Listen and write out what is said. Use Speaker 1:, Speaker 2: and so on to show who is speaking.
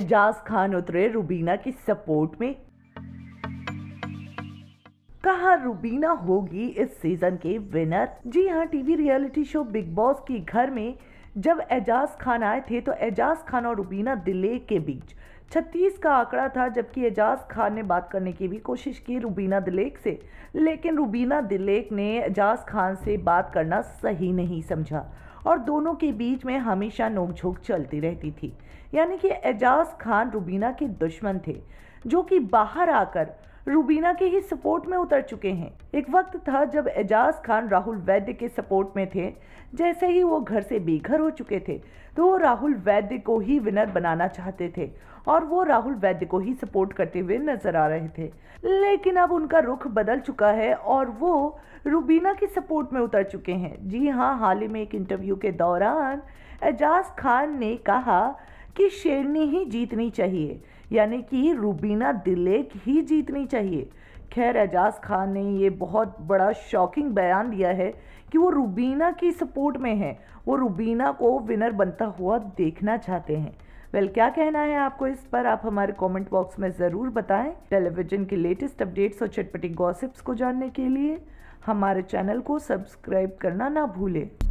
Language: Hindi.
Speaker 1: एजाज खान उतरे रुबीना की सपोर्ट में कहा रुबीना होगी इस सीजन के विनर जी हाँ TV reality show Bigg Boss के घर में जब एजाज खान आए थे तो एजाज खान और रुबीना दिले के बीच छत्तीस का आंकड़ा था जबकि एजाज खान ने बात करने की भी कोशिश की रुबीना दिलेक से लेकिन रुबीना दिलेक ने एजाज खान से बात करना सही नहीं समझा और दोनों के बीच में हमेशा नोकझोंक चलती रहती थी यानी कि एजाज खान रुबीना के दुश्मन थे जो कि बाहर आकर रूबीना के ही सपोर्ट में उतर चुके हैं एक वक्त था जब एजाज खान राहुल वैद्य के सपोर्ट में थे जैसे ही वो घर से बेघर हो चुके थे तो वो राहुल वैद्य को ही विनर बनाना चाहते थे और वो राहुल वैद्य को ही सपोर्ट करते हुए नजर आ रहे थे लेकिन अब उनका रुख बदल चुका है और वो रूबीना के सपोर्ट में उतर चुके हैं जी हाँ हाल ही में एक इंटरव्यू के दौरान एजाज खान ने कहा कि शेरनी ही जीतनी चाहिए यानी कि रूबीना दिलेक ही जीतनी चाहिए खैर एजाज खान ने ये बहुत बड़ा शॉकिंग बयान दिया है कि वो रूबीना की सपोर्ट में है वो रूबीना को विनर बनता हुआ देखना चाहते हैं वेल well, क्या कहना है आपको इस पर आप हमारे कमेंट बॉक्स में ज़रूर बताएं टेलीविज़न के लेटेस्ट अपडेट्स और चटपटी गॉसिप्स को जानने के लिए हमारे चैनल को सब्सक्राइब करना ना भूलें